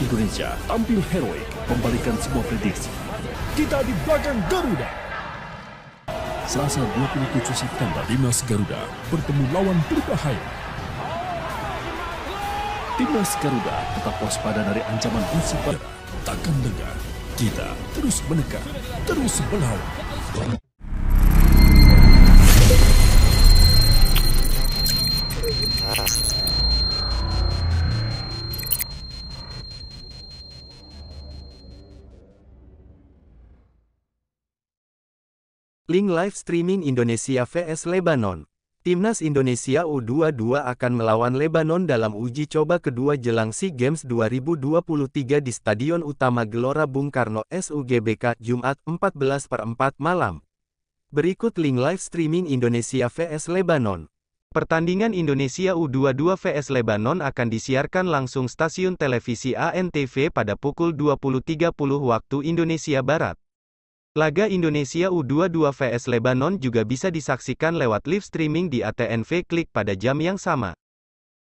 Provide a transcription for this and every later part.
Indonesia tampil heroik membalikan semua prediksi. Kita di belakang Garuda. Selasa 27 September, Timnas Garuda bertemu lawan berbahaya. Timnas Garuda tetap waspada dari ancaman musibah. Takkan dengar, kita terus menekan, terus melawan. Link live streaming Indonesia vs Lebanon. Timnas Indonesia U22 akan melawan Lebanon dalam uji coba kedua jelang SEA Games 2023 di Stadion Utama Gelora Bung Karno SUGBK Jumat 14 malam. Berikut link live streaming Indonesia vs Lebanon. Pertandingan Indonesia U22 vs Lebanon akan disiarkan langsung stasiun televisi ANTV pada pukul 20.30 waktu Indonesia Barat. Laga Indonesia U22 vs Lebanon juga bisa disaksikan lewat live streaming di ATNV Klik pada jam yang sama.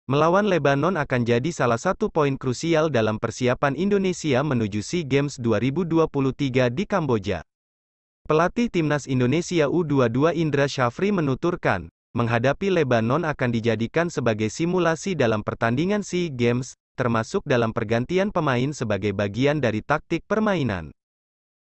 Melawan Lebanon akan jadi salah satu poin krusial dalam persiapan Indonesia menuju SEA Games 2023 di Kamboja. Pelatih Timnas Indonesia U22 Indra Syafri menuturkan, menghadapi Lebanon akan dijadikan sebagai simulasi dalam pertandingan SEA Games, termasuk dalam pergantian pemain sebagai bagian dari taktik permainan.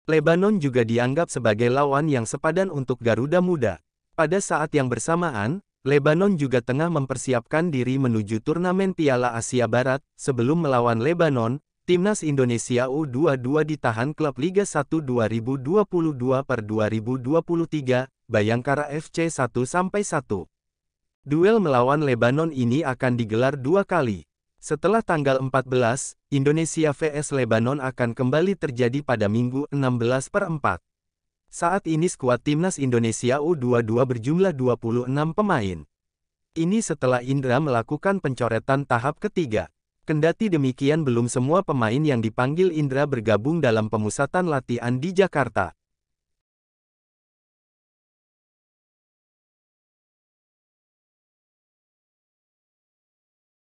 Lebanon juga dianggap sebagai lawan yang sepadan untuk Garuda Muda. Pada saat yang bersamaan, Lebanon juga tengah mempersiapkan diri menuju turnamen Piala Asia Barat, sebelum melawan Lebanon, Timnas Indonesia U22 ditahan klub Liga 1 2022 per 2023, Bayangkara FC 1-1. Duel melawan Lebanon ini akan digelar dua kali. Setelah tanggal 14, Indonesia vs Lebanon akan kembali terjadi pada Minggu 16 per 4. Saat ini skuad timnas Indonesia U22 berjumlah 26 pemain. Ini setelah Indra melakukan pencoretan tahap ketiga. Kendati demikian belum semua pemain yang dipanggil Indra bergabung dalam pemusatan latihan di Jakarta.